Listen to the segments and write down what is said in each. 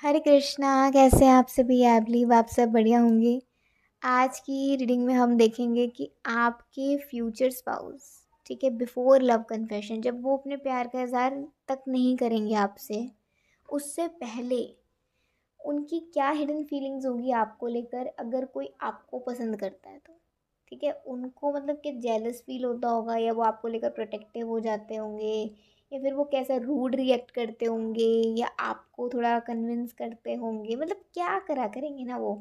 हरे कृष्णा कैसे हैं आप सभी बिलीव आप सब बढ़िया होंगे आज की रीडिंग में हम देखेंगे कि आपके फ्यूचर स्पाउस ठीक है बिफोर लव कन्फेशन जब वो अपने प्यार का इजहार तक नहीं करेंगे आपसे उससे पहले उनकी क्या हिडन फीलिंग्स होगी आपको लेकर अगर कोई आपको पसंद करता है तो ठीक है उनको मतलब कि जेलस फील होता होगा या वो आपको लेकर प्रोटेक्टिव हो जाते होंगे या फिर वो कैसा रूड रिएक्ट करते होंगे या आपको थोड़ा कन्विंस करते होंगे मतलब क्या करा करेंगे ना वो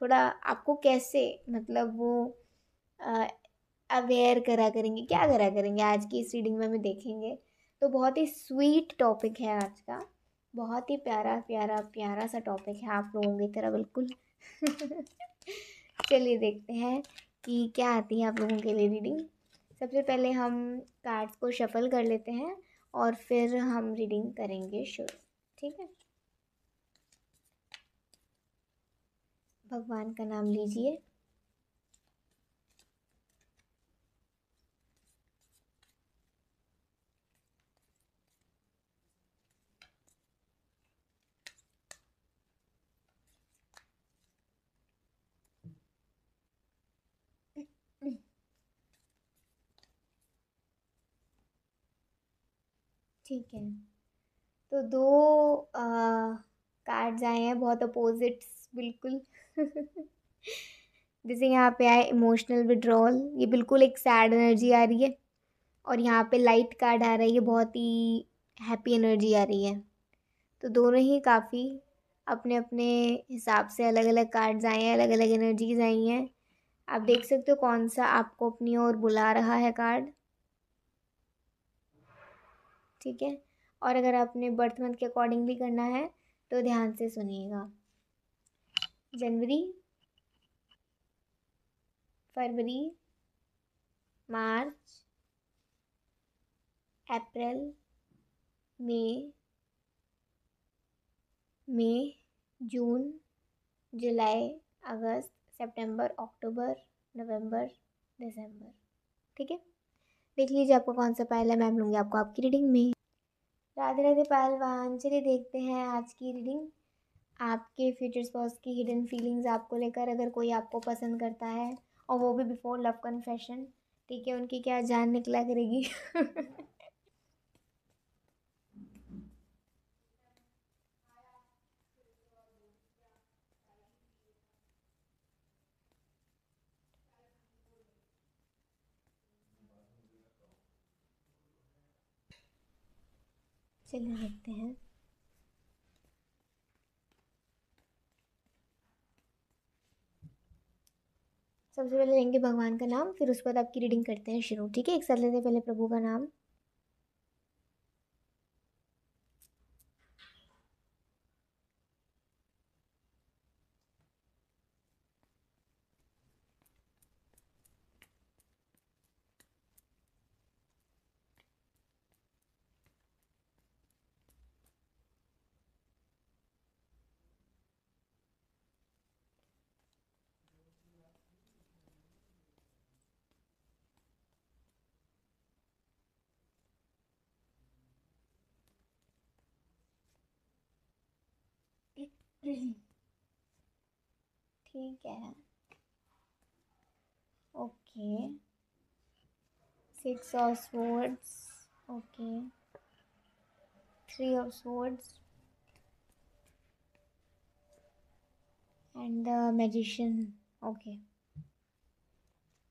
थोड़ा आपको कैसे मतलब वो अवेयर करा करेंगे क्या करा करेंगे आज की इस रीडिंग में हमें देखेंगे तो बहुत ही स्वीट टॉपिक है आज का बहुत ही प्यारा प्यारा प्यारा सा टॉपिक है आप लोगों की तरह बिल्कुल चलिए देखते हैं कि क्या आती है आप लोगों के लिए रीडिंग सबसे पहले हम कार्ड्स को शफल कर लेते हैं और फिर हम रीडिंग करेंगे शुरू ठीक है भगवान का नाम लीजिए ठीक है तो दो कार्ड्स आए हैं बहुत अपोजिट्स बिल्कुल जैसे यहाँ पे आए इमोशनल विड्रॉल ये बिल्कुल एक सैड एनर्जी आ रही है और यहाँ पे लाइट कार्ड आ रहा है ये बहुत ही हैप्पी एनर्जी आ रही है तो दोनों ही काफ़ी अपने अपने हिसाब से अलग अलग कार्ड्स आए हैं अलग अलग एनर्जीज आई हैं आप देख सकते हो कौन सा आपको अपनी ओर बुला रहा है कार्ड ठीक है और अगर आपने बर्थ मंथ के अकॉर्डिंग भी करना है तो ध्यान से सुनिएगा जनवरी फरवरी मार्च अप्रैल मई मई जून जुलाई अगस्त सितंबर अक्टूबर नवंबर दिसंबर ठीक है देख लीजिए आपको कौन सा पायल है मैम लूँगी आपको आपकी रीडिंग में राधे राधे पहलवान चलिए देखते हैं आज की रीडिंग आपके फ्यूचर स्पॉस की हिडन फीलिंग्स आपको लेकर अगर कोई आपको पसंद करता है और वो भी बिफोर लव कन्फेशन ठीक है उनकी क्या जान निकला करेगी चलिए देखते हैं सबसे पहले लेंगे भगवान का नाम फिर उसके बाद आपकी रीडिंग करते हैं शुरू ठीक है एक साथ लेते हैं पहले प्रभु का नाम ठीक है okay six of swords okay three of swords and the magician okay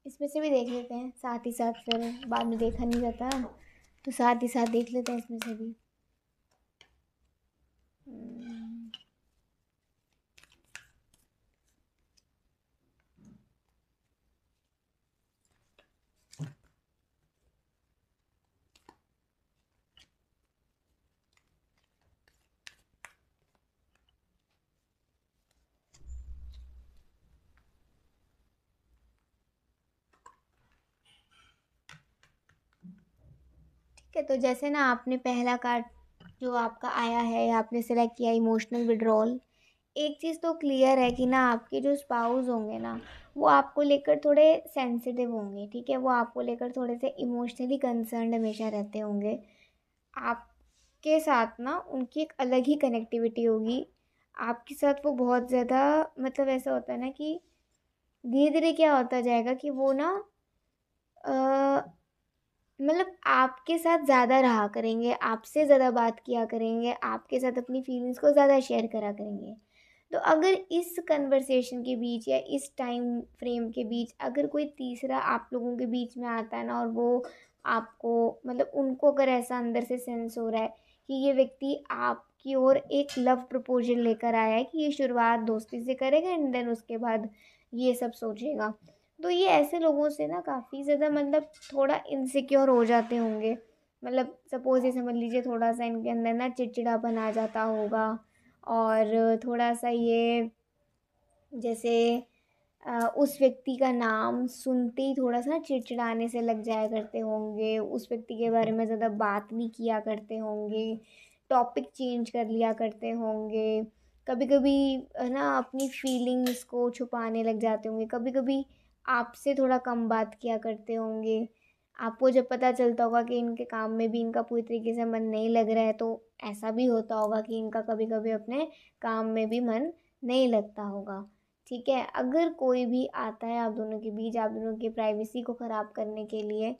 इसमें से भी देख लेते हैं साथ ही साथ फिर बाद में देखा नहीं जाता तो साथ ही साथ देख लेते हैं इसमें से भी hmm। है तो जैसे ना आपने पहला कार्ड जो आपका आया है आपने सेलेक्ट किया इमोशनल विड्रॉल एक चीज़ तो क्लियर है कि ना आपके जो स्पाउस होंगे ना वो आपको लेकर थोड़े सेंसिटिव होंगे ठीक है वो आपको लेकर थोड़े से इमोशनली कंसर्न हमेशा रहते होंगे आपके साथ ना उनकी एक अलग ही कनेक्टिविटी होगी आपके साथ वो बहुत ज़्यादा मतलब ऐसा होता है ना कि धीरे धीरे क्या होता जाएगा कि वो ना आ, मतलब आपके साथ ज़्यादा रहा करेंगे आपसे ज़्यादा बात किया करेंगे आपके साथ अपनी फीलिंग्स को ज़्यादा शेयर करा करेंगे तो अगर इस कन्वर्सेशन के बीच या इस टाइम फ्रेम के बीच अगर कोई तीसरा आप लोगों के बीच में आता है ना और वो आपको मतलब उनको अगर ऐसा अंदर से सेंस हो रहा है कि ये व्यक्ति आपकी ओर एक लव प्रपोजल लेकर आया है कि ये शुरुआत दोस्ती से करेगा एंड देन उसके बाद ये सब सोचेगा तो ये ऐसे लोगों से ना काफ़ी ज़्यादा मतलब थोड़ा इनसिक्योर हो जाते होंगे मतलब सपोज़ ये समझ लीजिए थोड़ा सा इनके अंदर ना चिड़चिड़ापन आ जाता होगा और थोड़ा सा ये जैसे उस व्यक्ति का नाम सुनते ही थोड़ा सा चिड़चिड़ाने से लग जाया करते होंगे उस व्यक्ति के बारे में ज़्यादा बात भी किया करते होंगे टॉपिक चेंज कर लिया करते होंगे कभी कभी है ना अपनी फीलिंग्स को छुपाने लग जाते होंगे कभी कभी आपसे थोड़ा कम बात किया करते होंगे आपको जब पता चलता होगा कि इनके काम में भी इनका पूरी तरीके से मन नहीं लग रहा है तो ऐसा भी होता होगा कि इनका कभी कभी अपने काम में भी मन नहीं लगता होगा ठीक है अगर कोई भी आता है आप दोनों के बीच आप दोनों की प्राइवेसी को ख़राब करने के लिए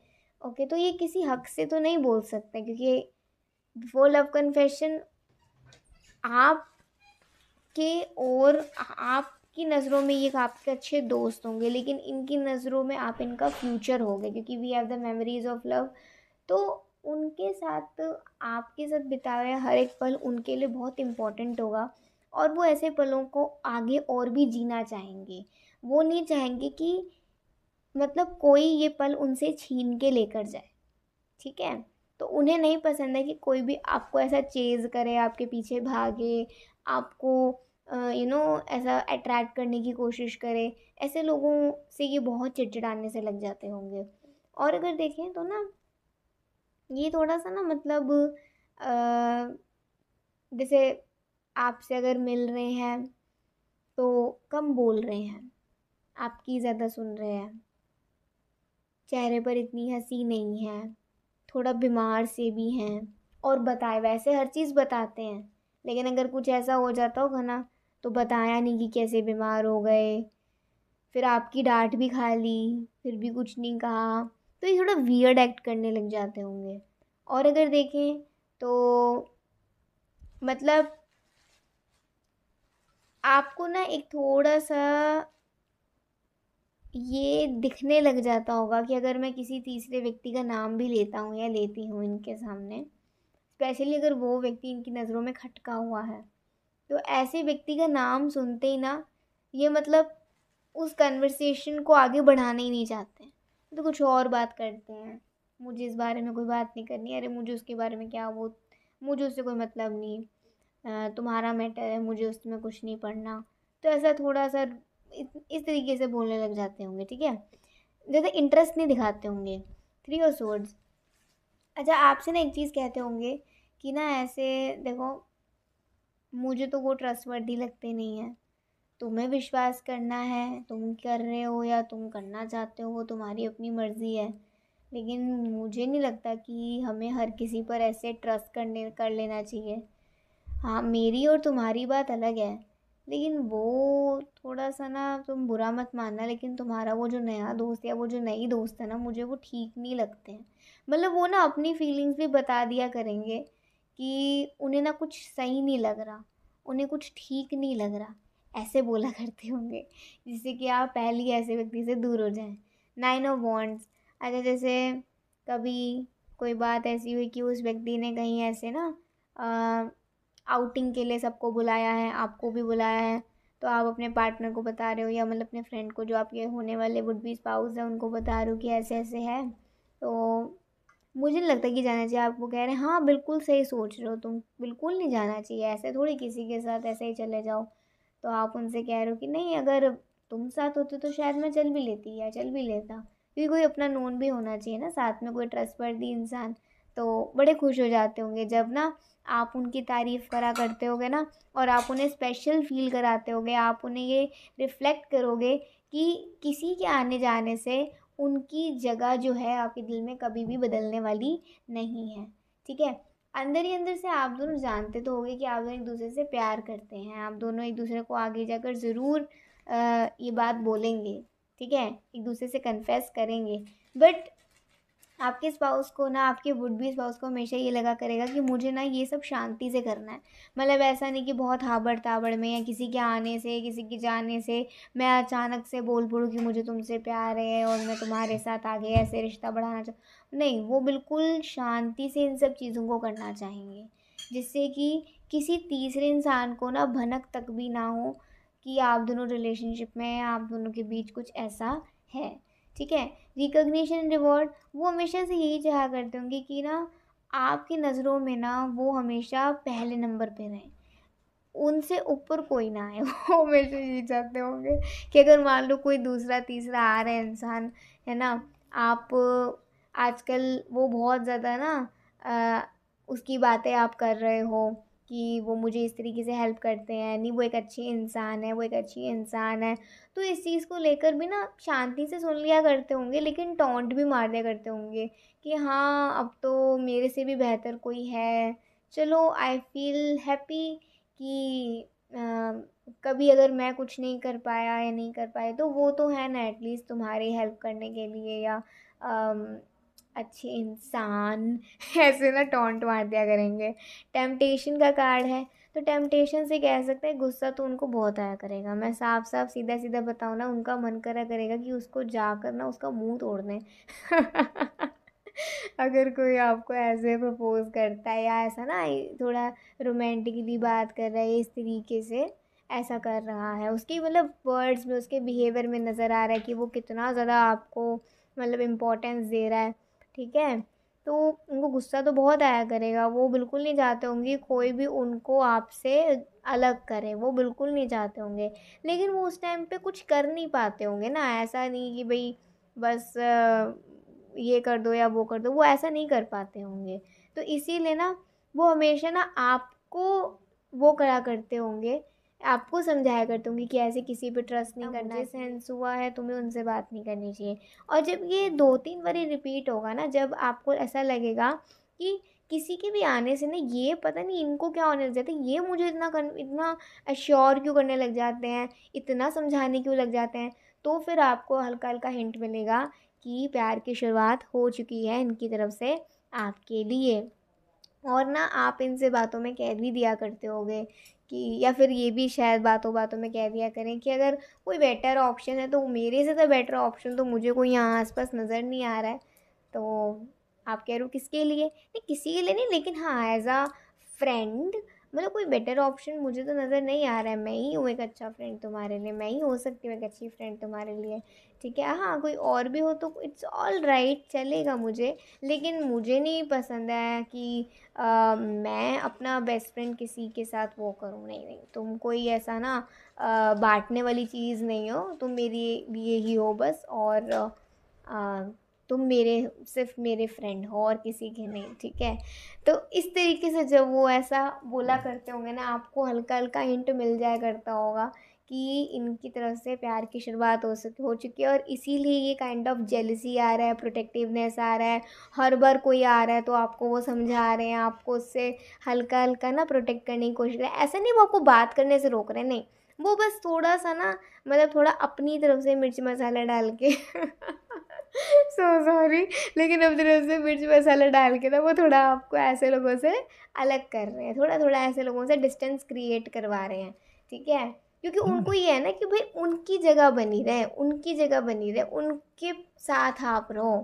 ओके तो ये किसी हक से तो नहीं बोल सकते क्योंकि बिफोर लव कन्फेशन आप के और आप आपकी नज़रों में ये आपके अच्छे दोस्त होंगे लेकिन इनकी नज़रों में आप इनका फ्यूचर होगे क्योंकि we have the memories of love तो उनके साथ आपके साथ बिताया हर एक पल उनके लिए बहुत इम्पॉर्टेंट होगा और वो ऐसे पलों को आगे और भी जीना चाहेंगे वो नहीं चाहेंगे कि मतलब कोई ये पल उनसे छीन के लेकर जाए ठीक है तो उन्हें नहीं पसंद है कि कोई भी आपको ऐसा चेज करे आपके पीछे भागे आपको यू नो ऐसा अट्रैक्ट करने की कोशिश करे ऐसे लोगों से ये बहुत चिड़चिड़ाने से लग जाते होंगे और अगर देखें तो ना ये थोड़ा सा ना मतलब जैसे आपसे अगर मिल रहे हैं तो कम बोल रहे हैं आपकी ज़्यादा सुन रहे हैं चेहरे पर इतनी हंसी नहीं है थोड़ा बीमार से भी हैं और बताए वैसे हर चीज़ बताते हैं लेकिन अगर कुछ ऐसा हो जाता होगा ना तो बताया नहीं कि कैसे बीमार हो गए फिर आपकी डांट भी खा ली फिर भी कुछ नहीं कहा तो ये थोड़ा वियर्ड एक्ट करने लग जाते होंगे और अगर देखें तो मतलब आपको ना एक थोड़ा सा ये दिखने लग जाता होगा कि अगर मैं किसी तीसरे व्यक्ति का नाम भी लेता हूँ या लेती हूँ इनके सामने स्पेशली अगर वो व्यक्ति इनकी नज़रों में खटका हुआ है तो ऐसे व्यक्ति का नाम सुनते ही ना ये मतलब उस कन्वर्सेशन को आगे बढ़ाना ही नहीं चाहते तो कुछ और बात करते हैं मुझे इस बारे में कोई बात नहीं करनी अरे मुझे उसके बारे में क्या वो मुझे उससे कोई मतलब नहीं तुम्हारा मैटर है मुझे उसमें कुछ नहीं पढ़ना तो ऐसा थोड़ा सा इस तरीके से बोलने लग जाते होंगे ठीक है जैसे इंटरेस्ट नहीं दिखाते होंगे थ्री और सोर्ड्स अच्छा आपसे ना एक चीज़ कहते होंगे कि ना ऐसे देखो मुझे तो वो ट्रस्टवर्दी लगते नहीं हैं तुम्हें विश्वास करना है तुम कर रहे हो या तुम करना चाहते हो वो तुम्हारी अपनी मर्ज़ी है लेकिन मुझे नहीं लगता कि हमें हर किसी पर ऐसे ट्रस्ट करने कर लेना चाहिए हाँ मेरी और तुम्हारी बात अलग है लेकिन वो थोड़ा सा ना तुम बुरा मत मानना लेकिन तुम्हारा वो जो नया दोस्त या वो जो नई दोस्त है ना मुझे वो ठीक नहीं लगते हैं मतलब वो ना अपनी फीलिंग्स भी बता दिया करेंगे कि उन्हें ना कुछ सही नहीं लग रहा उन्हें कुछ ठीक नहीं लग रहा ऐसे बोला करते होंगे जिससे कि आप पहले ही ऐसे व्यक्ति से दूर हो जाएं नाइन ऑफ वॉन्ट्स अच्छा जैसे कभी कोई बात ऐसी हुई कि उस व्यक्ति ने कहीं ऐसे ना आ, आउटिंग के लिए सबको बुलाया है आपको भी बुलाया है तो आप अपने पार्टनर को बता रहे हो या मतलब अपने फ्रेंड को जो आपके होने वाले वुड बी स्पाउस है उनको बता रहे हो कि ऐसे ऐसे है तो मुझे नहीं लगता कि जाना चाहिए आपको कह रहे हैं हाँ बिल्कुल सही सोच रहे हो तुम बिल्कुल नहीं जाना चाहिए ऐसे थोड़ी किसी के साथ ऐसे ही चले जाओ तो आप उनसे कह रहे हो कि नहीं अगर तुम साथ होते तो शायद मैं चल भी लेती या चल भी लेता क्योंकि कोई अपना नोन भी होना चाहिए ना साथ में कोई ट्रस्ट दी इंसान तो बड़े खुश हो जाते होंगे जब ना आप उनकी तारीफ़ करा करते होगे ना और आप उन्हें स्पेशल फील कराते होगे आप उन्हें ये रिफ़्लेक्ट करोगे कि किसी के आने जाने से उनकी जगह जो है आपके दिल में कभी भी बदलने वाली नहीं है ठीक है अंदर ही अंदर से आप दोनों जानते तो होंगे कि आप दोनों एक दूसरे से प्यार करते हैं आप दोनों एक दूसरे को आगे जाकर ज़रूर ये बात बोलेंगे ठीक है एक दूसरे से कन्फेस करेंगे बट आपके स्पाउस को ना आपके वुड भी स्पाउस को हमेशा ये लगा करेगा कि मुझे ना ये सब शांति से करना है मतलब ऐसा नहीं कि बहुत हाबड़ ताबड़ में या किसी के आने से किसी के जाने से मैं अचानक से बोल पड़ूँ कि मुझे तुमसे प्यार है और मैं तुम्हारे साथ आगे ऐसे रिश्ता बढ़ाना चाहूँ नहीं वो बिल्कुल शांति से इन सब चीज़ों को करना चाहेंगे जिससे कि किसी तीसरे इंसान को ना भनक तक भी ना हो कि आप दोनों रिलेशनशिप में आप दोनों के बीच कुछ ऐसा है ठीक है रिकोगनीशन रिवॉर्ड वो हमेशा से यही चाह करते होंगे कि ना आपकी नज़रों में ना वो हमेशा पहले नंबर पे रहें उनसे ऊपर कोई ना आए वो हमेशा यही चाहते होंगे कि अगर मान लो कोई दूसरा तीसरा आ रहा है इंसान है ना आप आजकल वो बहुत ज़्यादा ना आ, उसकी बातें आप कर रहे हो कि वो मुझे इस तरीके से हेल्प करते हैं नहीं वो एक अच्छी इंसान है वो एक अच्छी इंसान है तो इस चीज़ को लेकर भी ना शांति से सुन लिया करते होंगे लेकिन टोंट भी मार दिया करते होंगे कि हाँ अब तो मेरे से भी बेहतर कोई है चलो आई फील हैप्पी कि आ, कभी अगर मैं कुछ नहीं कर पाया या नहीं कर पाया तो वो तो है ना एटलीस्ट तुम्हारी हेल्प करने के लिए या आ, अच्छे इंसान ऐसे ना टॉन्ट मार दिया करेंगे टेम्पटेशन का कार्ड है तो टेम्पटेशन से कह सकते हैं गुस्सा तो उनको बहुत आया करेगा मैं साफ साफ सीधा सीधा बताऊँ ना उनका मन करा करेगा कि उसको जाकर ना उसका मुंह तोड़ दें अगर कोई आपको ऐसे प्रपोज करता है या ऐसा ना थोड़ा रोमांटिकली बात कर रहा है इस तरीके से ऐसा कर रहा है उसकी मतलब वर्ड्स में उसके बिहेवियर में नज़र आ रहा है कि वो कितना ज़्यादा आपको मतलब इम्पोर्टेंस दे रहा है ठीक है तो उनको गुस्सा तो बहुत आया करेगा वो बिल्कुल नहीं चाहते होंगे कोई भी उनको आपसे अलग करे वो बिल्कुल नहीं चाहते होंगे लेकिन वो उस टाइम पे कुछ कर नहीं पाते होंगे ना ऐसा नहीं कि भाई बस ये कर दो या वो कर दो वो ऐसा नहीं कर पाते होंगे तो इसीलिए ना वो हमेशा ना आपको वो करा करते होंगे आपको समझाया करता हूँ कि ऐसे किसी पे ट्रस्ट नहीं हाँ, करना है सेंस हुआ है तुम्हें उनसे बात नहीं करनी चाहिए और जब ये दो तीन बार रिपीट होगा ना जब आपको ऐसा लगेगा कि किसी के भी आने से ना ये पता नहीं इनको क्या होने लग जाता है ये मुझे इतना कर, इतना अश्योर क्यों करने लग जाते हैं इतना समझाने क्यों लग जाते हैं तो फिर आपको हल्का हल्का हिंट मिलेगा कि प्यार की शुरुआत हो चुकी है इनकी तरफ से आपके लिए और ना आप इनसे बातों में कह भी दिया करते होगे कि या फिर ये भी शायद बातों बातों में कह दिया करें कि अगर कोई बेटर ऑप्शन है तो मेरे से तो बेटर ऑप्शन तो मुझे कोई यहाँ आसपास नज़र नहीं आ रहा है तो आप कह रहे हो किसके लिए नहीं किसी के लिए नहीं लेकिन हाँ एज आ फ्रेंड मतलब कोई बेटर ऑप्शन मुझे तो नज़र नहीं आ रहा है मैं ही हूँ एक अच्छा फ्रेंड तुम्हारे लिए मैं ही हो सकती हूँ एक अच्छी फ्रेंड तुम्हारे लिए ठीक है हाँ कोई और भी हो तो इट्स ऑल राइट चलेगा मुझे लेकिन मुझे नहीं पसंद है कि आ, मैं अपना बेस्ट फ्रेंड किसी के साथ वो करूँ नहीं नहीं तुम कोई ऐसा ना बांटने वाली चीज़ नहीं हो तुम मेरी लिए ही हो बस और आ, तुम मेरे सिर्फ मेरे फ्रेंड हो और किसी के नहीं ठीक है तो इस तरीके से जब वो ऐसा बोला हम्म। करते होंगे ना आपको हल्का हल्का हिंट मिल जाया करता होगा कि इनकी तरफ से प्यार की शुरुआत हो सक हो चुकी है और इसीलिए ये काइंड ऑफ जेलसी आ रहा है प्रोटेक्टिवनेस आ रहा है हर बार कोई आ रहा है तो आपको वो समझा रहे हैं आपको उससे हल्का हल्का ना प्रोटेक्ट करने की कोशिश कर रहे हैं ऐसा नहीं वो आपको बात करने से रोक रहे हैं नहीं वो बस थोड़ा सा ना मतलब थोड़ा अपनी तरफ से मिर्च मसाला डाल के सो सॉरी लेकिन अब जरा से मिर्च मसाला डाल के ना वो थोड़ा आपको ऐसे लोगों से अलग कर रहे हैं थोड़ा थोड़ा ऐसे लोगों से डिस्टेंस क्रिएट करवा रहे हैं ठीक है क्योंकि हाँ। उनको ये है ना कि भाई उनकी जगह बनी रहे उनकी जगह बनी रहे उनके साथ आप रहो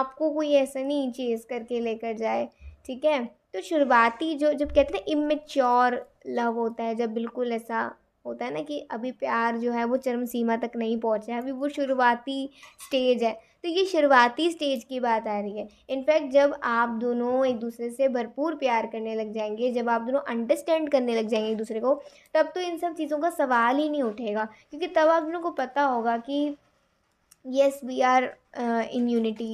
आपको कोई ऐसा नहीं चेज करके लेकर जाए ठीक है तो शुरुआती जो जब कहते हैं इमेच्योर लव होता है जब बिल्कुल ऐसा होता है ना कि अभी प्यार जो है वो चरम सीमा तक नहीं पहुंचा है अभी वो शुरुआती स्टेज है तो ये शुरुआती स्टेज की बात आ रही है इनफैक्ट जब आप दोनों एक दूसरे से भरपूर प्यार करने लग जाएंगे जब आप दोनों अंडरस्टैंड करने लग जाएंगे एक दूसरे को तब तो इन सब चीज़ों का सवाल ही नहीं उठेगा क्योंकि तब आप दोनों को पता होगा कि yes we are in unity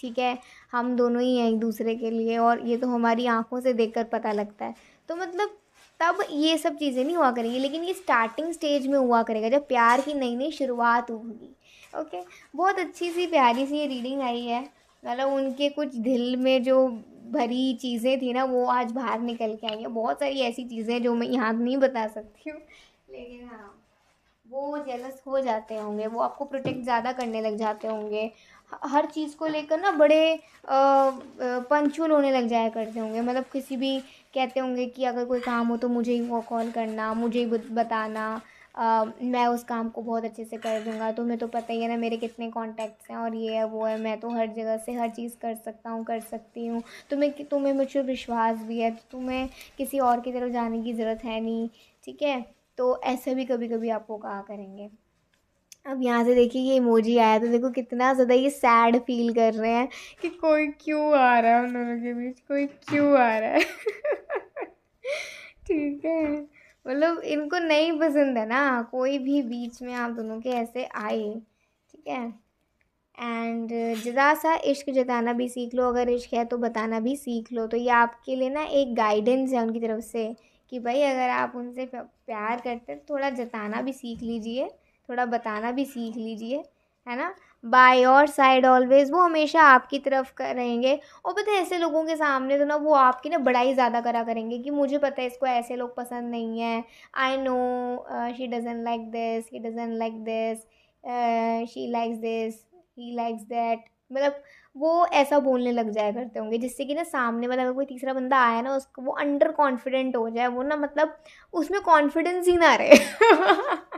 ठीक है हम दोनों ही हैं एक दूसरे के लिए और ये तो हमारी आंखों से देखकर पता लगता है तो मतलब तब ये सब चीज़ें नहीं हुआ करेंगी लेकिन ये स्टार्टिंग स्टेज में हुआ करेगा जब प्यार की नई नई शुरुआत होगी ओके बहुत अच्छी सी प्यारी सी रीडिंग आई है मतलब उनके कुछ दिल में जो भरी चीज़ें थी ना वो आज बाहर निकल के आई हैं बहुत सारी ऐसी चीज़ें जो मैं यहाँ नहीं बता सकती हूँ लेकिन हाँ वो जेलस हो जाते होंगे वो आपको प्रोटेक्ट ज़्यादा करने लग जाते होंगे हर चीज़ को लेकर ना बड़े पंचुअल होने लग जाया करते होंगे मतलब किसी भी कहते होंगे कि अगर कोई काम हो तो मुझे ही वो कॉल करना मुझे ही बताना आ, मैं उस काम को बहुत अच्छे से कर दूँगा तुम्हें तो पता ही है ना मेरे कितने कॉन्टैक्ट्स हैं और ये है वो है मैं तो हर जगह से हर चीज़ कर सकता हूँ कर सकती हूँ तुम्हें तुम्हें मुझ पर विश्वास भी है तो तुम्हें किसी और की तरफ जाने की ज़रूरत है नहीं ठीक है तो ऐसे भी कभी कभी आपको कहा करेंगे अब यहाँ से देखिए ये इमोजी आया तो देखो कितना ज़्यादा ये सैड फील कर रहे हैं कि कोई क्यों आ रहा है उन लोगों के बीच कोई क्यों आ रहा है ठीक है मतलब इनको नहीं पसंद है ना कोई भी बीच में आप दोनों के ऐसे आए ठीक है एंड जरा सा इश्क जताना भी सीख लो अगर इश्क है तो बताना भी सीख लो तो ये आपके लिए ना एक गाइडेंस है उनकी तरफ से कि भाई अगर आप उनसे प्यार करते हैं थोड़ा जताना भी सीख लीजिए थोड़ा बताना भी सीख लीजिए है ना बाय और साइड ऑलवेज वो हमेशा आपकी तरफ रहेंगे और पता है ऐसे लोगों के सामने तो ना वो आपकी ना बड़ाई ज़्यादा करा करेंगे कि मुझे पता है इसको ऐसे लोग पसंद नहीं है I know she doesn't like this he doesn't like this she likes this he likes that मतलब वो ऐसा बोलने लग जाया करते होंगे जिससे कि ना सामने वाला अगर कोई तीसरा बंदा आया ना उसको वो अंडर कॉन्फिडेंट हो जाए वो ना मतलब उसमें कॉन्फिडेंस ही ना रहे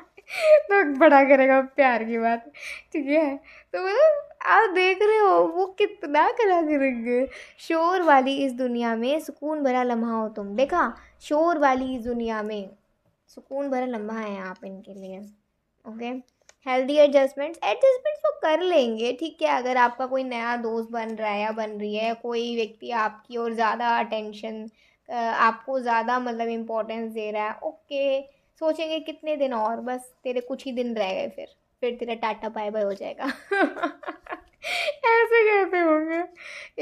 तो बड़ा करेगा प्यार की बात ठीक है तो मतलब आप देख रहे हो वो कितना करा करेंगे शोर वाली इस दुनिया में सुकून भरा लम्हा हो तुम देखा शोर वाली इस दुनिया में सुकून भरा लम्हा है आप इनके लिए ओके हेल्दी एडजस्टमेंट्स एडजस्टमेंट्स वो कर लेंगे ठीक है अगर आपका कोई नया दोस्त बन रहा है या बन रही है कोई व्यक्ति आपकी और ज़्यादा अटेंशन आपको ज़्यादा मतलब इम्पोर्टेंस दे रहा है ओके सोचेंगे कितने दिन और बस तेरे कुछ ही दिन रह गए फिर फिर तेरा टाटा बाय बाय हो जाएगा ऐसे कहते होंगे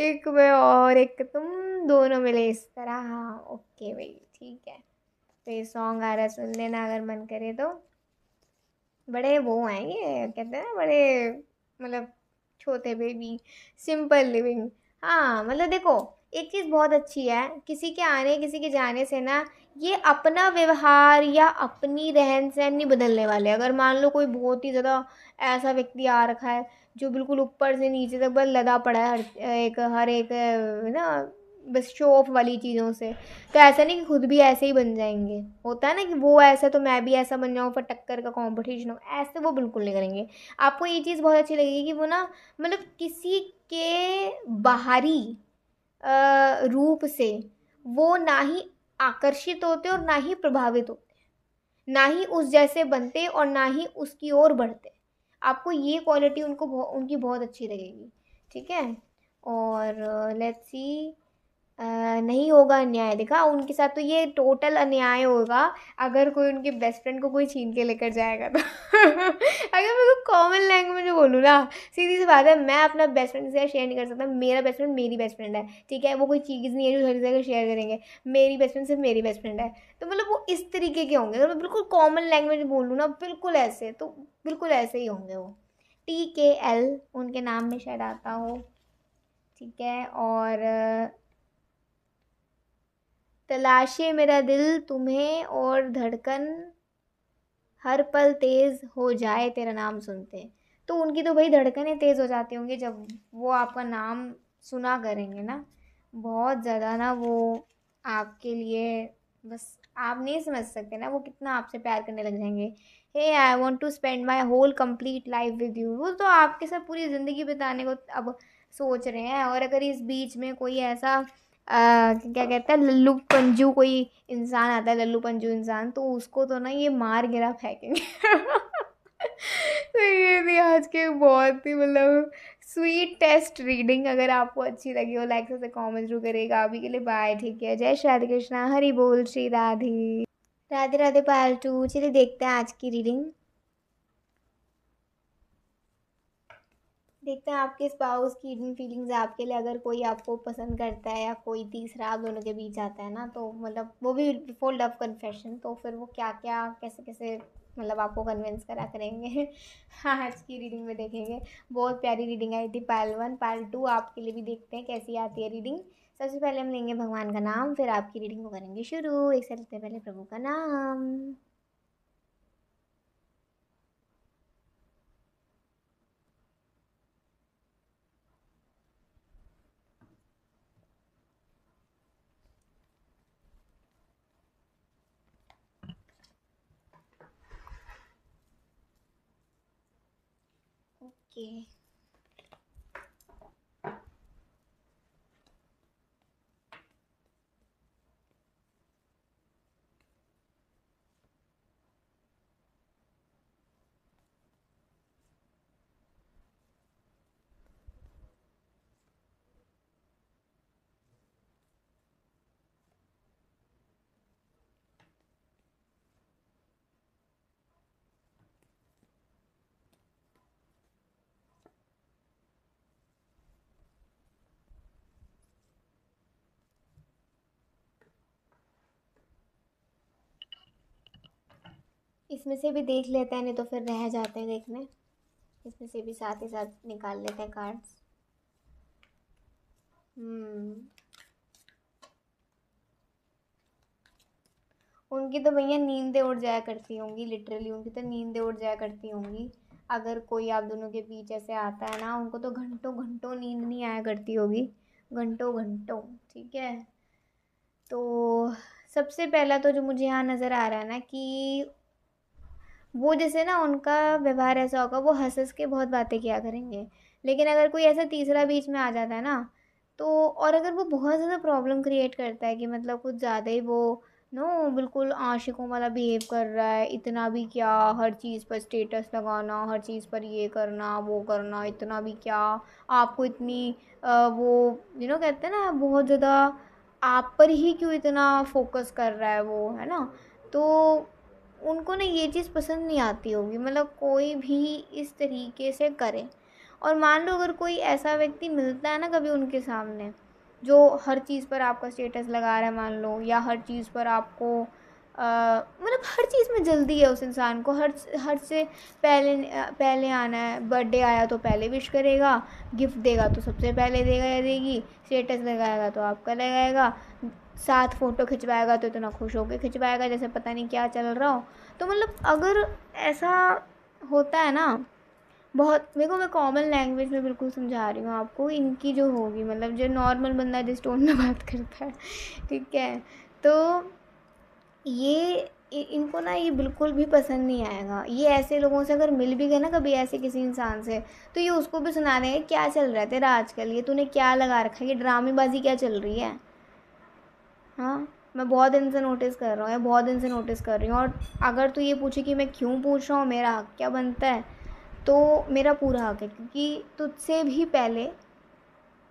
एक मैं और एक तुम दोनों मिले इस तरह हाँ ओके भाई ठीक है तो ये सॉन्ग आ रहा है सुन लेना अगर मन करे तो बड़े वो हैं ये कहते हैं बड़े मतलब छोटे बेबी सिंपल लिविंग हाँ मतलब देखो एक चीज़ बहुत अच्छी है किसी के आने किसी के जाने से ना ये अपना व्यवहार या अपनी रहन सहन नहीं बदलने वाले अगर मान लो कोई बहुत ही ज़्यादा ऐसा व्यक्ति आ रखा है जो बिल्कुल ऊपर से नीचे तक बस लदा पड़ा है हर एक हर एक ना बस शो ऑफ वाली चीज़ों से तो ऐसा नहीं कि खुद भी ऐसे ही बन जाएंगे होता है ना कि वो ऐसा तो मैं भी ऐसा बन जाऊँ फिर टक्कर का कॉम्पिटिशन हो ऐसे वो बिल्कुल नहीं करेंगे आपको ये चीज़ बहुत अच्छी लगेगी कि वो ना मतलब किसी के बाहरी रूप से वो ना ही आकर्षित होते और ना ही प्रभावित होते ना ही उस जैसे बनते और ना ही उसकी ओर बढ़ते आपको ये क्वालिटी उनको उनकी बहुत अच्छी लगेगी ठीक है और लेट्स सी नहीं होगा अन्याय देखा उनके साथ तो ये टोटल अन्याय होगा अगर कोई उनके बेस्ट फ्रेंड को कोई छीन के लेकर जाएगा तो अगर मैं कॉमन लैंग्वेज में बोलूँ ना सीधी सी बात है मैं अपना बेस्ट फ्रेंड के साथ शेयर नहीं कर सकता मेरा बेस्ट फ्रेंड मेरी बेस्ट फ्रेंड है ठीक है वो कोई चीज़ नहीं है जो हर जगह शेयर करेंगे मेरी बेस्ट फ्रेंड सिर्फ मेरी बेस्ट फ्रेंड है तो मतलब वो इस तरीके के होंगे अगर मैं बिल्कुल कॉमन लैंग्वेज बोल बोलूँ ना बिल्कुल ऐसे तो बिल्कुल ऐसे ही होंगे वो टी के एल उनके नाम में शायद आता हो ठीक है और तलाशे मेरा दिल तुम्हें और धड़कन हर पल तेज़ हो जाए तेरा नाम सुनते तो उनकी तो भाई धड़कनें तेज़ हो जाती होंगी जब वो आपका नाम सुना करेंगे ना बहुत ज़्यादा ना वो आपके लिए बस आप नहीं समझ सकते ना वो कितना आपसे प्यार करने लग जाएंगे hey I want to spend my whole complete life with you वो तो आपके साथ पूरी ज़िंदगी बिताने को अब सोच रहे हैं और अगर इस बीच में कोई ऐसा आ, क्या कहते हैं लल्लू पंजू कोई इंसान आता है लल्लू पंजू इंसान तो उसको तो ना ये मार गिरा फेंकेंगे तो ये भी आज के बहुत ही मतलब स्वीट टेस्ट रीडिंग अगर आपको अच्छी लगी हो लाइक से कमेंट जरूर करेगा अभी के लिए बाय ठीक है जय श्री राधे कृष्णा हरी बोल श्री राधे राधे राधे पाल टू चलिए देखते हैं आज की रीडिंग देखते हैं आपके स्पाउस की हिडन फीलिंग्स आपके लिए अगर कोई आपको पसंद करता है या कोई तीसरा आप दोनों के बीच आता है ना तो मतलब वो भी बिफोर लव कन्फेशन तो फिर वो क्या क्या कैसे कैसे मतलब आपको कन्विंस करा करेंगे हाँ आज की रीडिंग में देखेंगे बहुत प्यारी रीडिंग आई थी पार्ट वन पार्ट टू आपके लिए भी देखते हैं कैसी आती है रीडिंग सबसे पहले हम लेंगे भगवान का नाम फिर आपकी रीडिंग को करेंगे शुरू एक से पहले प्रभु का नाम Okay. इसमें से भी देख लेते हैं नहीं तो फिर रह जाते हैं देखने इसमें से भी साथ ही साथ निकाल लेते हैं कार्ड्स हम्म। उनकी तो भैया नींदें उड़ जाया करती होंगी लिटरली उनकी तो नींदें उड़ जाया करती होंगी अगर कोई आप दोनों के बीच ऐसे आता है ना उनको तो घंटों घंटों नींद नहीं आया करती होगी घंटों घंटों ठीक है तो सबसे पहला तो जो मुझे यहाँ नज़र आ रहा है ना कि वो जैसे ना उनका व्यवहार ऐसा होगा वो हंस हंस के बहुत बातें किया करेंगे लेकिन अगर कोई ऐसा तीसरा बीच में आ जाता है ना तो और अगर वो बहुत ज़्यादा प्रॉब्लम क्रिएट करता है कि मतलब कुछ ज़्यादा ही वो नो बिल्कुल आशिकों वाला बिहेव कर रहा है इतना भी क्या हर चीज़ पर स्टेटस लगाना हर चीज़ पर ये करना वो करना इतना भी क्या आपको इतनी आ, वो यू नो कहते हैं ना बहुत ज़्यादा आप पर ही क्यों इतना फोकस कर रहा है वो है ना तो उनको ना ये चीज़ पसंद नहीं आती होगी मतलब कोई भी इस तरीके से करे और मान लो अगर कोई ऐसा व्यक्ति मिलता है ना कभी उनके सामने जो हर चीज़ पर आपका स्टेटस लगा रहा है मान लो या हर चीज़ पर आपको मतलब हर चीज़ में जल्दी है उस इंसान को हर हर से पहले पहले आना है बर्थडे आया तो पहले विश करेगा गिफ्ट देगा तो सबसे पहले देगा या देगी स्टेटस लगाएगा तो आपका लगाएगा साथ फ़ोटो खिंचवाएगा तो इतना खुश होकर खिंचवाएगा जैसे पता नहीं क्या चल रहा हो तो मतलब अगर ऐसा होता है ना बहुत मेरे को मैं कॉमन लैंग्वेज में बिल्कुल समझा रही हूँ आपको इनकी जो होगी मतलब जो नॉर्मल बंदा जिस टोन में बात करता है ठीक है तो ये इनको ना ये बिल्कुल भी पसंद नहीं आएगा ये ऐसे लोगों से अगर मिल भी गए ना कभी ऐसे किसी इंसान से तो ये उसको भी सुना हैं क्या चल रहा है तेरा आजकल ये तूने क्या लगा रखा है ये ड्रामेबाजी क्या चल रही है हाँ मैं बहुत दिन से नोटिस कर रहा हूँ या बहुत दिन से नोटिस कर रही हूँ और अगर तू ये पूछे कि मैं क्यों पूछ रहा हूँ मेरा हक क्या बनता है तो मेरा पूरा हक है क्योंकि तुझसे भी पहले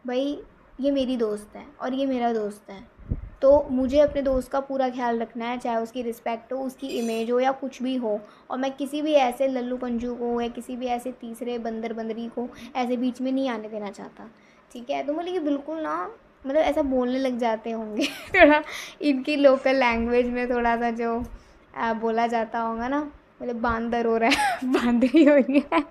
भाई ये मेरी दोस्त है और ये मेरा दोस्त है तो मुझे अपने दोस्त का पूरा ख्याल रखना है चाहे उसकी रिस्पेक्ट हो उसकी इमेज हो या कुछ भी हो और मैं किसी भी ऐसे लल्लू पंजू को या किसी भी ऐसे तीसरे बंदर बंदरी को ऐसे बीच में नहीं आने देना चाहता ठीक है तो मतलब कि बिल्कुल ना मतलब ऐसा बोलने लग जाते होंगे थोड़ा इनकी लोकल लैंग्वेज में थोड़ा सा जो आ, बोला जाता होगा ना मतलब बांदर हो रहा है बांदरी हो रही है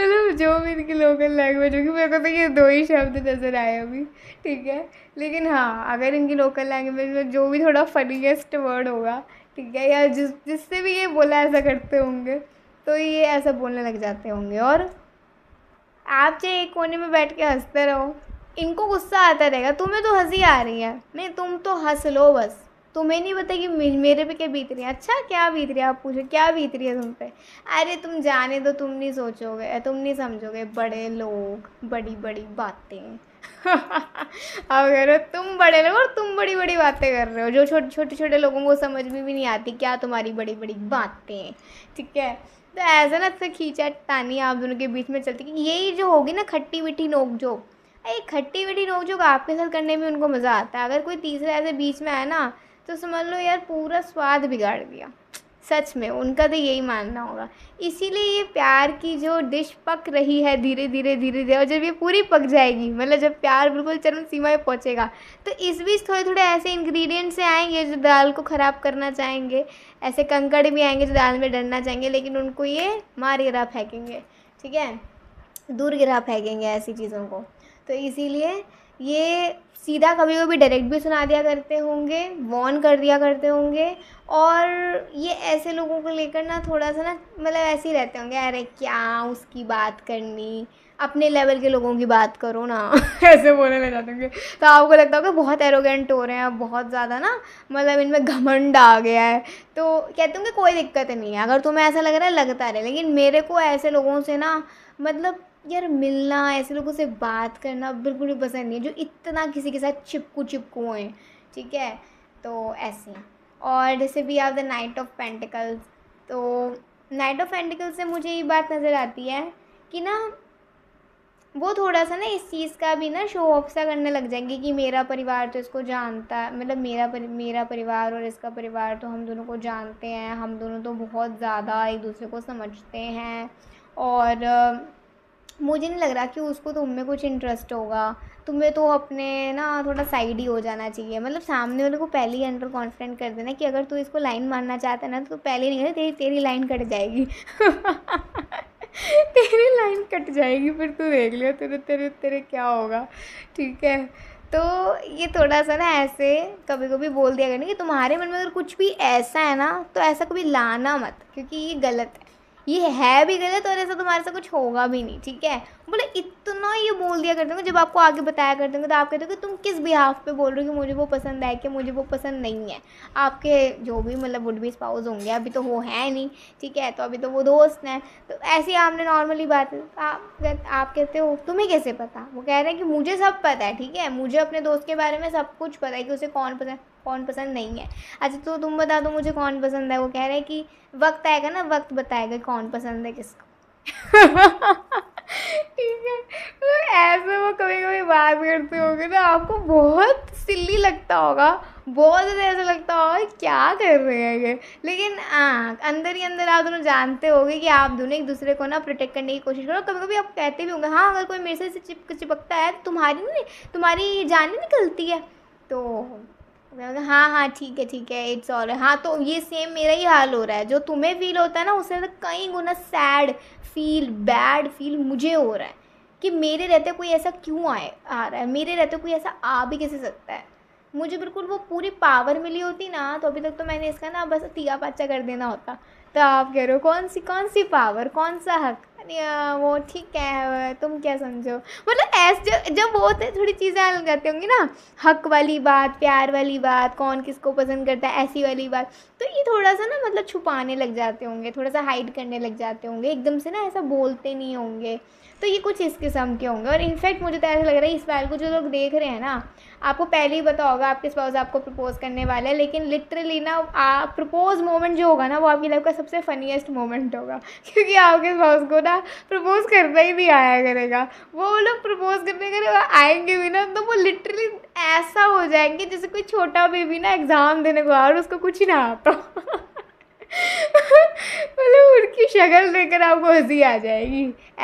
मतलब जो भी इनकी लोकल लैंग्वेज होगी मेरे को तो ये दो ही शब्द नज़र आए अभी ठीक है लेकिन हाँ अगर इनकी लोकल लैंग्वेज में जो भी थोड़ा फनीस्ट वर्ड होगा ठीक है या जिस जिससे भी ये बोला ऐसा करते होंगे तो ये ऐसा बोलने लग जाते होंगे और आप चाहे एक कोने में बैठ के हंसते रहो इनको गुस्सा आता रहेगा तुम्हें तो हंसी आ रही है नहीं तुम तो हंस लो बस तुम्हें नहीं पता कि मेरे पे क्या बीत रही है अच्छा क्या बीत रही है आप पूछो क्या बीत रही है तुम पे अरे तुम जाने दो तुम नहीं सोचोगे तुम नहीं समझोगे बड़े लोग बड़ी बड़ी बातें अब कह तुम बड़े लोग और तुम बड़ी बड़ी बातें कर रहे हो जो छोटे छोटे छोटे लोगों को समझ में भी नहीं आती क्या तुम्हारी बड़ी बड़ी बातें ठीक है तो ऐसे ना से खींचा तानी आप दोनों के बीच में चलती कि यही जो होगी ना खट्टी मिट्टी नोक अरे खट्टी मिट्टी नोक झोंक आपके साथ करने में उनको मज़ा आता है अगर कोई तीसरा ऐसे बीच में आए ना तो समझ लो यार पूरा स्वाद बिगाड़ दिया सच में उनका तो यही मानना होगा इसीलिए ये प्यार की जो डिश पक रही है धीरे धीरे धीरे धीरे और जब ये पूरी पक जाएगी मतलब जब प्यार बिल्कुल चरम सीमा में पहुँचेगा तो इस बीच थोड़े थोड़े ऐसे इंग्रेडिएंट्स आएंगे जो दाल को ख़राब करना चाहेंगे ऐसे कंकड़ भी आएंगे जो दाल में डरना चाहेंगे लेकिन उनको ये मार गिरा फेंकेंगे ठीक है दूर गिरा फेंकेंगे ऐसी चीज़ों को तो इसीलिए ये सीधा कभी कभी डायरेक्ट भी सुना दिया करते होंगे वॉर्न कर दिया करते होंगे और ये ऐसे लोगों को लेकर ना थोड़ा सा ना मतलब ऐसे ही रहते होंगे अरे क्या उसकी बात करनी अपने लेवल के लोगों की बात करो ना ऐसे बोलने लग जाते होंगे तो आपको लगता होगा बहुत एरोगेंट हो रहे हैं बहुत ज़्यादा ना मतलब इनमें घमंड आ गया है तो कहते होंगे कोई दिक्कत नहीं है अगर तुम्हें ऐसा लग रहा है लगता रहे लेकिन मेरे को ऐसे लोगों से ना मतलब यार मिलना ऐसे लोगों से बात करना बिल्कुल भी पसंद नहीं है जो इतना किसी के साथ चिपकू चिपकू हैं ठीक है तो ऐसे और जैसे भी आप द नाइट ऑफ पेंटिकल्स तो नाइट ऑफ पेंटिकल्स से मुझे ये बात नज़र आती है कि ना वो थोड़ा सा ना इस चीज़ का भी ना शो ऑफ सा करने लग जाएंगे कि मेरा परिवार तो इसको जानता है मतलब मेरा पर, मेरा परिवार और इसका परिवार तो हम दोनों को जानते हैं हम दोनों तो बहुत ज़्यादा एक दूसरे को समझते हैं और मुझे नहीं लग रहा कि उसको तुम में कुछ इंटरेस्ट होगा तुम्हें तो अपने ना थोड़ा साइड ही हो जाना चाहिए मतलब सामने वाले को पहले ही अंडर कॉन्फिडेंट कर देना कि अगर तू इसको लाइन मारना चाहता है ना तो पहले नहीं तेरी तेरी लाइन कट जाएगी तेरी लाइन कट जाएगी फिर तू देख लियो तेरे तेरे तेरे क्या होगा ठीक है तो ये थोड़ा सा ना ऐसे कभी कभी बोल दिया करना कि तुम्हारे मन में अगर कुछ भी ऐसा है ना तो ऐसा कभी लाना मत क्योंकि ये गलत है ये है भी गलत और ऐसा तुम्हारे साथ कुछ होगा भी नहीं ठीक है बोले इतना ये बोल दिया करते हो जब आपको आगे बताया करते हो तो आप कहते हो कि तुम किस बिहाफ पे बोल रहे हो कि मुझे वो पसंद है कि मुझे वो पसंद नहीं है आपके जो भी मतलब वुड भी स्पाउस होंगे अभी तो वो है नहीं ठीक है तो अभी तो वो दोस्त हैं तो ऐसी आपने नॉर्मली बात आप आप कहते हो तुम्हें कैसे पता वो कह रहे हैं कि मुझे सब पता है ठीक है मुझे अपने दोस्त के बारे में सब कुछ पता है कि उसे कौन पसंद कौन पसंद नहीं है अच्छा तो तुम बता दो मुझे कौन पसंद है वो कह रहे हैं कि वक्त आएगा ना वक्त बताएगा कौन पसंद है किसको ठीक है तो ऐसे वो कभी कभी बात करते होंगे ना आपको बहुत सिल्ली लगता होगा बहुत ज़्यादा ऐसा लगता होगा क्या कर रहे हैं ये लेकिन हाँ अंदर ही अंदर आप दोनों जानते होगे कि आप दोनों एक दूसरे को ना प्रोटेक्ट करने की कोशिश करो कभी कभी आप कहते भी होंगे हाँ अगर कोई मेरे से चिपक चिपकता है तो तुम्हारी नहीं तुम्हारी जान निकलती है तो हाँ हाँ ठीक है ठीक है इट्स ऑल हाँ तो ये सेम मेरा ही हाल हो रहा है जो तुम्हें फील होता है ना उससे कई गुना सैड फील बैड फील मुझे हो रहा है कि मेरे रहते कोई ऐसा क्यों आए आ रहा है मेरे रहते कोई ऐसा आ भी कैसे सकता है मुझे बिल्कुल वो पूरी पावर मिली होती ना तो अभी तक तो मैंने इसका ना बस तिया पाचा कर देना होता तो आप कह रहे हो कौन सी कौन सी पावर कौन सा हक वो ठीक है तुम क्या समझो मतलब ऐसे जब वो होते थोड़ी चीज़ें अलग करती होंगी ना हक वाली बात प्यार वाली बात कौन किसको पसंद करता है ऐसी वाली बात तो ये थोड़ा सा ना मतलब छुपाने लग जाते होंगे थोड़ा सा हाइड करने लग जाते होंगे एकदम से ना ऐसा बोलते नहीं होंगे तो ये कुछ इस किस्म के होंगे और इनफैक्ट मुझे तो ऐसा लग रहा है इस बार को जो लोग देख रहे हैं ना आपको पहले ही पता होगा आपके स्पाउस आपको प्रपोज़ करने वाला है लेकिन लिटरली ना आप प्रपोज मोमेंट जो होगा ना वो आपकी लाइफ का सबसे फनीएस्ट मोमेंट होगा क्योंकि आपके स्पाउस को ना प्रपोज़ करना ही नहीं आया करेगा वो लोग प्रपोज़ करने के लिए आएंगे भी ना तो वो लिटरली ऐसा हो जाएंगे जैसे कोई छोटा बेबी ना एग्ज़ाम देने को और उसको कुछ ही ना आता शक्ल देखकर आपको हंसी आ जाएगी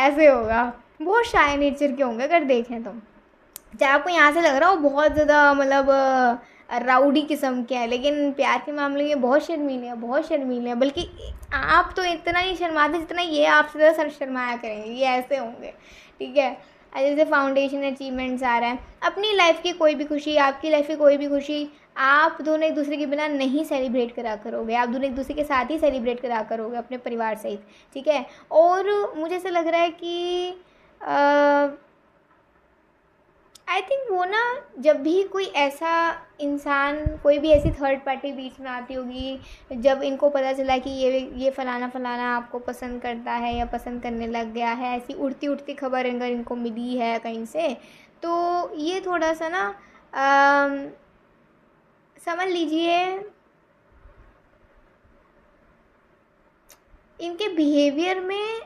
ऐसे होगा बहुत शाय नेचर के होंगे अगर देखें तो चाहे आपको यहाँ से लग रहा हो बहुत ज़्यादा मतलब राउडी किस्म के हैं लेकिन प्यार के मामले में बहुत शर्मीले हैं बहुत शर्मीले हैं बल्कि आप तो इतना ही शर्माते जितना ये आपसे ज़्यादा सर शर्माया करेंगे ये ऐसे होंगे ठीक है जैसे फाउंडेशन अचीवमेंट्स आ रहे हैं अपनी लाइफ की कोई भी खुशी आपकी लाइफ की कोई भी खुशी आप दोनों एक दूसरे के बिना नहीं सेलिब्रेट करा करोगे आप दोनों एक दूसरे के साथ ही सेलिब्रेट करा करोगे अपने परिवार सहित ठीक है और मुझे ऐसा लग रहा है कि आई थिंक वो ना जब भी कोई ऐसा इंसान कोई भी ऐसी थर्ड पार्टी बीच में आती होगी जब इनको पता चला कि ये ये फ़लाना फ़लाना आपको पसंद करता है या पसंद करने लग गया है ऐसी उड़ती उड़ती खबर अगर इनको मिली है कहीं से तो ये थोड़ा सा ना आ, समझ लीजिए इनके बिहेवियर में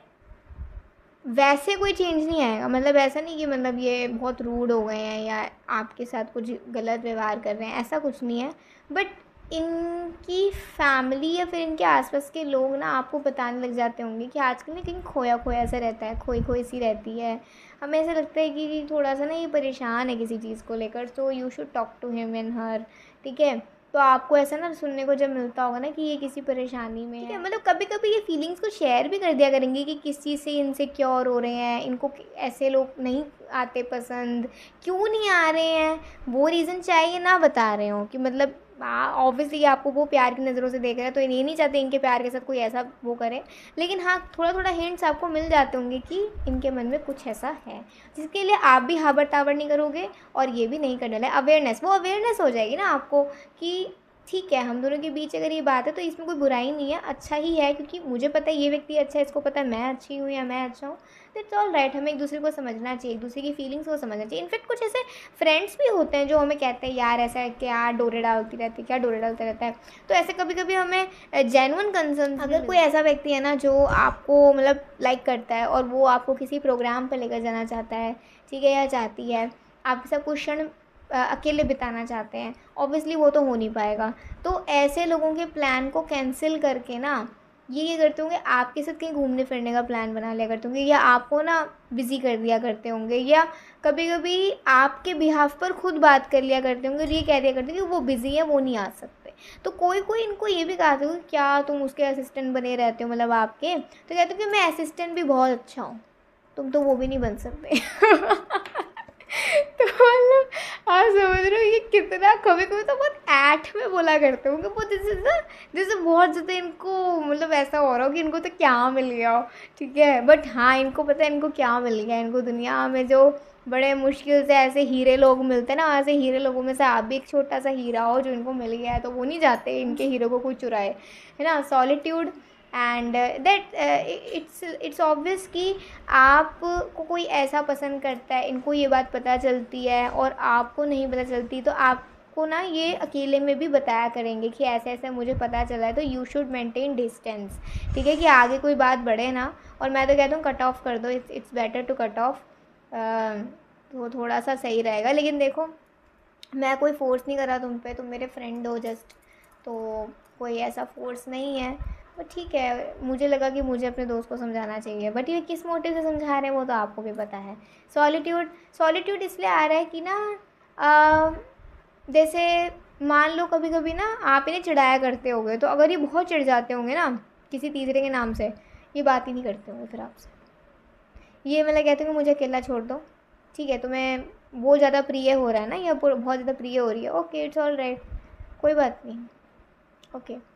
वैसे कोई चेंज नहीं आएगा मतलब ऐसा नहीं कि मतलब ये बहुत रूड हो गए हैं या आपके साथ कुछ गलत व्यवहार कर रहे हैं ऐसा कुछ नहीं है बट इनकी फैमिली या फिर इनके आसपास के लोग ना आपको बताने लग जाते होंगे कि आजकल ना कहीं खोया खोया सा रहता है खोई खोई सी रहती है हमें ऐसा लगता है कि थोड़ा सा ना ये परेशान है किसी चीज़ को लेकर so you should talk to him and her ठीक है तो आपको ऐसा ना सुनने को जब मिलता होगा ना कि ये किसी परेशानी में है मतलब कभी कभी ये फीलिंग्स को शेयर भी कर दिया करेंगे कि किस चीज़ से इनसे क्योर हो रहे हैं इनको ऐसे लोग नहीं आते पसंद क्यों नहीं आ रहे हैं वो रीज़न चाहिए ना बता रहे हो कि मतलब ऑब्वियसली हाँ, आपको वो प्यार की नज़रों से देख रहे हैं तो ये नहीं चाहते इनके प्यार के साथ कोई ऐसा वो करे लेकिन हाँ थोड़ा थोड़ा हिंट्स आपको मिल जाते होंगे कि इनके मन में कुछ ऐसा है जिसके लिए आप भी हाबड़ ताबड़ नहीं करोगे और ये भी नहीं करने लगे अवेयरनेस वो अवेयरनेस हो जाएगी ना आपको कि ठीक है हम दोनों के बीच अगर ये बात है तो इसमें कोई बुराई नहीं है अच्छा ही है क्योंकि मुझे पता है ये व्यक्ति अच्छा है इसको पता है मैं अच्छी हूँ या मैं अच्छा हूँ इट्स ऑल राइट हमें एक दूसरे को समझना चाहिए एक दूसरे की फीलिंग्स को समझना चाहिए इनफैक्ट कुछ ऐसे फ्रेंड्स भी होते हैं जो हमें कहते हैं यार ऐसा है क्या डोरे डालती रहती है क्या डोरे डालता रहता है तो ऐसे कभी कभी हमें जेनुअन कंसर्न अगर कोई ऐसा व्यक्ति है ना जो आपको मतलब लाइक करता है और वो आपको किसी प्रोग्राम पर लेकर जाना चाहता है ठीक है या चाहती है आपके साथ कुछ क्षण अकेले बिताना चाहते हैं ऑब्वियसली वो तो हो नहीं पाएगा तो ऐसे लोगों के प्लान को कैंसिल करके ना ये क्या करते होंगे आपके साथ कहीं घूमने फिरने का प्लान बना लिया करते होंगे या आपको ना बिज़ी कर दिया करते होंगे या कभी कभी आपके बिहाफ पर खुद बात कर लिया करते होंगे और ये कह दिया करते होंगे वो बिज़ी है वो नहीं आ सकते तो कोई कोई इनको ये भी कहते हो क्या तुम उसके असिस्टेंट बने रहते हो मतलब आपके तो कहते हो कि मैं असिस्टेंट भी बहुत अच्छा हूँ तुम तो वो भी नहीं बन सकते तो मतलब आप समझ रहे हो ये कितना कभी कभी तो बहुत ऐट में बोला करते क्योंकि बहुत जैसे ना जैसे बहुत ज़्यादा इनको मतलब ऐसा हो रहा हो कि इनको तो क्या मिल गया हो ठीक है बट हाँ इनको पता है इनको क्या मिल गया इनको दुनिया में जो बड़े मुश्किल से ऐसे हीरे लोग मिलते हैं ना ऐसे हीरे लोगों में से आप भी एक छोटा सा हीरा हो जो इनको मिल गया है तो वो नहीं जाते इनके हीरो को कुछ चुराए है ना solitude and that it's it's obvious कि आप को कोई ऐसा पसंद करता है इनको ये बात पता चलती है और आपको नहीं पता चलती तो आप को ना ये अकेले में भी बताया करेंगे कि ऐसे ऐसे मुझे पता चला है तो यू शुड मेंटेन डिस्टेंस ठीक है कि आगे कोई बात बढ़े ना और मैं तो कहता हूँ कट ऑफ कर दो it's it's better to cut off वो थोड़ा सा सही रहेगा लेकिन देखो मैं कोई फोर्स नहीं करा तुम पे तुम मेरे फ्रेंड हो जस्ट तो कोई ऐसा फोर्स नहीं है वो ठीक है मुझे लगा कि मुझे अपने दोस्त को समझाना चाहिए बट ये किस मोटिव से समझा रहे हैं वो तो आपको भी पता है सॉलीट्यूड सॉलीट्यूड इसलिए आ रहा है कि ना जैसे मान लो कभी कभी ना आप इन्हें चिढ़ाया करते होंगे तो अगर ये बहुत चिढ़ जाते होंगे ना किसी तीसरे के नाम से ये बात ही नहीं करते होंगे फिर आपसे ये मतलब कहते हैं कि मुझे अकेला छोड़ दो ठीक है तो मैं वो ज़्यादा प्रिय हो रहा है ना या बहुत ज़्यादा प्रिय हो रही है ओके इट्स ऑल राइट कोई बात नहीं ओके okay.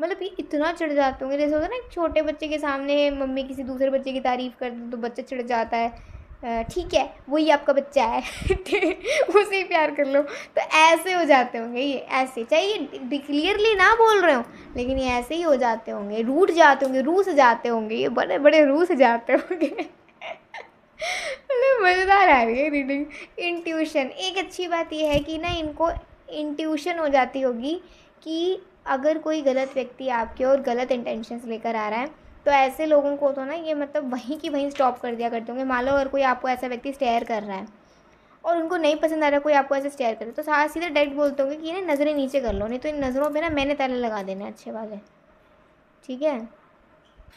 मतलब ये इतना चढ़ जाते होंगे जैसे होता है ना छोटे बच्चे के सामने मम्मी किसी दूसरे बच्चे की तारीफ़ कर दे तो बच्चा चढ़ जाता है ठीक है वही आपका बच्चा है उसे ही प्यार कर लो तो ऐसे हो जाते होंगे ये ऐसे चाहे ये क्लियरली ना बोल रहे हो लेकिन ये ऐसे ही हो जाते होंगे रूट जाते होंगे रू से जाते होंगे ये बड़े बड़े रू से जाते होंगे मतलब मज़ेदार आ रही है रीडिंग इंट्यूशन एक अच्छी बात यह है कि ना इनको इंट्यूशन हो जाती होगी कि अगर कोई गलत व्यक्ति आपके और गलत इंटेंशंस लेकर आ रहा है तो ऐसे लोगों को तो ना ये मतलब वहीं की वहीं स्टॉप कर दिया करते होंगे मान लो अगर कोई आपको ऐसा व्यक्ति स्टेयर कर रहा है और उनको नहीं पसंद आ रहा कोई आपको ऐसे स्टेयर करे तो सारा सीधे डायरेक्ट बोलते होंगे कि ये नज़रें नीचे कर लो नहीं तो इन नज़रों पर ना मैंने ताले लगा देने अच्छे वाले ठीक है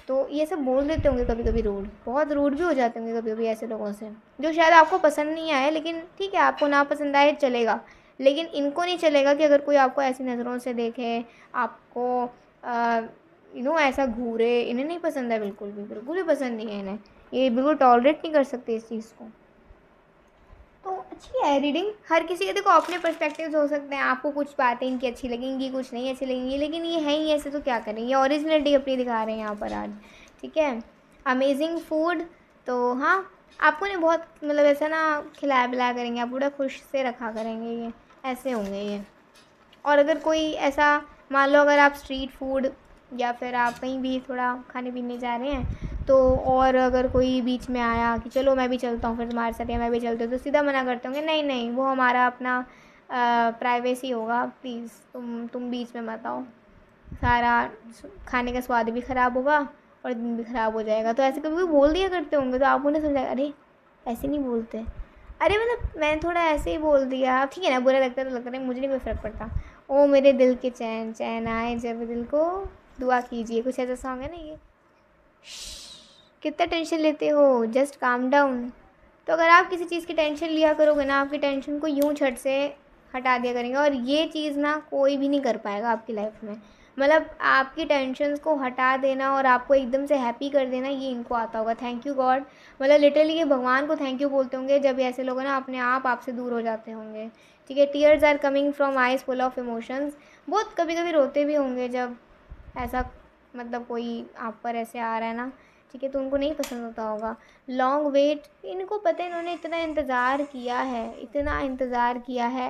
तो ये सब बोल देते होंगे कभी कभी रूड बहुत रूड भी हो जाते होंगे कभी कभी ऐसे लोगों से जो शायद आपको पसंद नहीं आए लेकिन ठीक है आपको ना पसंद आए चलेगा लेकिन इनको नहीं चलेगा कि अगर कोई आपको ऐसी नज़रों से देखे आपको यू नो ऐसा घूरे इन्हें नहीं पसंद है बिल्कुल भी बिल्कुल भी पसंद नहीं है इन्हें ये बिल्कुल टॉलरेट नहीं कर सकते इस चीज़ को तो अच्छी है रीडिंग हर किसी के देखो अपने पर्सपेक्टिव्स हो सकते हैं आपको कुछ बातें इनकी अच्छी लगेंगी कुछ नहीं अच्छी लगेंगी लेकिन ये है ही ऐसे तो क्या करें ये ओरिजिनलिटी अपनी दिखा रहे हैं यहाँ पर आज ठीक है अमेजिंग फूड तो हाँ आपको ने बहुत मतलब ऐसा ना खिलाया पिलाया करेंगे आप पूरा खुश से रखा करेंगे ये ऐसे होंगे ये और अगर कोई ऐसा मान लो अगर आप स्ट्रीट फूड या फिर आप कहीं भी थोड़ा खाने पीने जा रहे हैं तो और अगर कोई बीच में आया कि चलो मैं भी चलता हूँ फिर तुम्हारे साथ या मैं भी चलता हूँ तो सीधा मना करते होंगे नहीं नहीं वो हमारा अपना प्राइवेसी होगा प्लीज़ तुम तुम बीच में मत आओ सारा खाने का स्वाद भी ख़राब होगा और दिन भी ख़राब हो जाएगा तो ऐसे कभी कोई बोल दिया करते होंगे तो आप उन्हें समझाएगा अरे ऐसे नहीं बोलते अरे मतलब मैंने थोड़ा ऐसे ही बोल दिया ठीक है ना बुरा लगता तो लगता नहीं मुझे नहीं कोई फ़र्क पड़ता ओ मेरे दिल के चैन चैन आए जब दिल को दुआ कीजिए कुछ ऐसा सॉन्ग है ना ये कितना टेंशन लेते हो जस्ट काम डाउन तो अगर आप किसी चीज़ की टेंशन लिया करोगे ना आपकी टेंशन को यूँ छट से हटा दिया करेंगे और ये चीज़ ना कोई भी नहीं कर पाएगा आपकी लाइफ में मतलब आपकी टेंशन को हटा देना और आपको एकदम से हैप्पी कर देना ये इनको आता होगा थैंक यू गॉड मतलब लिटरली ये भगवान को थैंक यू बोलते होंगे जब ऐसे लोग ना अपने आप आपसे दूर हो जाते होंगे ठीक है tears are coming from eyes full of emotions बहुत कभी कभी रोते भी होंगे जब ऐसा मतलब कोई आप पर ऐसे आ रहा है ना ठीक है तो उनको नहीं पसंद होता होगा लॉन्ग वेट इनको पता है इन्होंने इतना इंतज़ार किया है इतना इंतज़ार किया है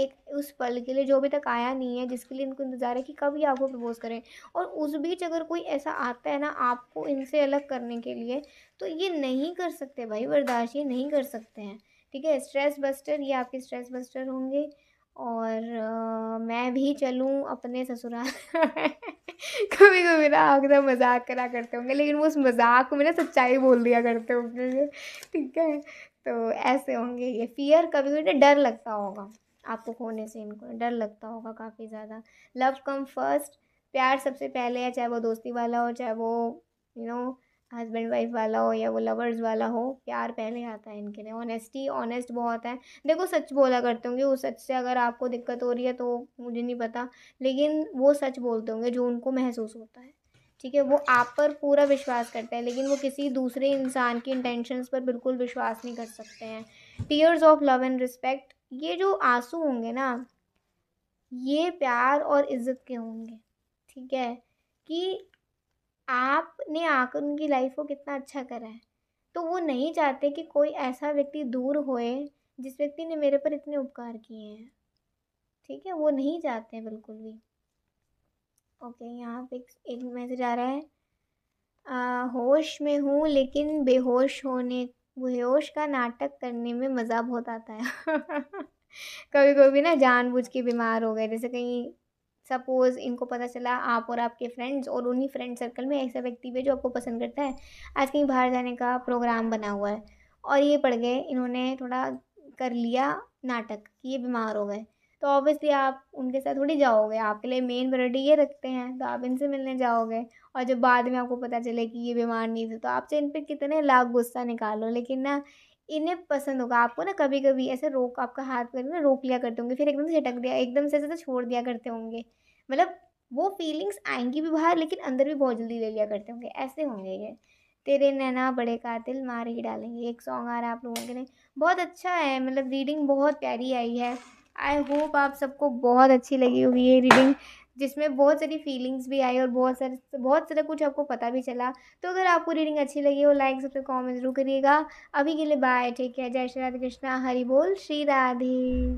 एक उस पल के लिए जो अभी तक आया नहीं है जिसके लिए इनको इंतज़ार है कि कब ये आपको प्रपोज़ करें और उस बीच अगर कोई ऐसा आता है ना आपको इनसे अलग करने के लिए तो ये नहीं कर सकते भाई बर्दाश्त ये नहीं कर सकते हैं ठीक है स्ट्रेस बस्टर ये आपके स्ट्रेस बस्टर होंगे और आ, मैं भी चलूँ अपने ससुराल कभी कभी ना अक्सर मजाक करा करते होंगे लेकिन वो उस मजाक में ना सच्चाई बोल दिया करते होंगे ठीक है तो ऐसे होंगे ये फियर कभी कभी डर लगता होगा आपको खोने से इनको डर लगता होगा काफ़ी ज़्यादा लव कम फर्स्ट प्यार सबसे पहले है चाहे वो दोस्ती वाला हो चाहे वो you you know know, husband wife वाला हो या वो लवर्स वाला हो प्यार पहले आता है इनके लिए ऑनेस्टी ऑनेस्ट बहुत है देखो सच बोला करते होंगे वो सच से अगर आपको दिक्कत हो रही है तो मुझे नहीं पता लेकिन वो सच बोलते होंगे जो उनको महसूस होता है ठीक है वो आप पर पूरा विश्वास करते हैं लेकिन वो किसी दूसरे इंसान की इंटेंशंस पर बिल्कुल विश्वास नहीं कर सकते हैं tears of love and respect ये जो आंसू होंगे ना ये प्यार और इज़्ज़त के होंगे ठीक है कि आपने आकर उनकी लाइफ को कितना अच्छा करा है तो वो नहीं चाहते कि कोई ऐसा व्यक्ति दूर होए जिस व्यक्ति ने मेरे पर इतने उपकार किए हैं ठीक है वो नहीं चाहते हैं बिल्कुल भी ओके यहाँ पे एक मैसेज आ रहा है आ, होश में हूँ लेकिन बेहोश होने बेहोश का नाटक करने में मज़ा बहुत आता है कभी कभी ना जानबूझ के बीमार हो गए जैसे कहीं सपोज़ इनको पता चला आप और आपके फ्रेंड्स और उन्हीं फ्रेंड सर्कल में ऐसा व्यक्ति भी जो आपको पसंद करता है आज कहीं बाहर जाने का प्रोग्राम बना हुआ है और ये पढ़ गए इन्होंने थोड़ा कर लिया नाटक कि ये बीमार हो गए तो ऑब्वियसली आप उनके साथ थोड़ी जाओगे आपके लिए मेन प्रायोरिटी ये रखते हैं तो आप इनसे मिलने जाओगे और जब बाद में आपको पता चले कि ये बीमार नहीं थे तो आपसे इन पर कितने लाख गुस्सा निकालो लेकिन ना इन्हें पसंद होगा आपको ना कभी कभी ऐसे रोक आपका हाथ करके ना रोक लिया करते होंगे फिर एकदम से झटक दिया एकदम से ऐसे छोड़ दिया करते होंगे मतलब वो फीलिंग्स आएंगी भी बाहर लेकिन अंदर भी बहुत जल्दी ले लिया करते होंगे ऐसे होंगे ये तेरे नैना बड़े कातिल मार ही डालेंगे एक सॉन्ग आ रहा है आप लोगों के लिए बहुत अच्छा है मतलब रीडिंग बहुत प्यारी आई है आई होप आप सबको बहुत अच्छी लगी होगी ये रीडिंग जिसमें बहुत सारी फीलिंग्स भी आई और बहुत सारे बहुत सारा कुछ आपको पता भी चला तो अगर आपको रीडिंग अच्छी लगी हो लाइक सबसे कॉमेंट जरूर करिएगा अभी के लिए बाय ठीक है जय श्री राधे कृष्णा हरि बोल श्री राधे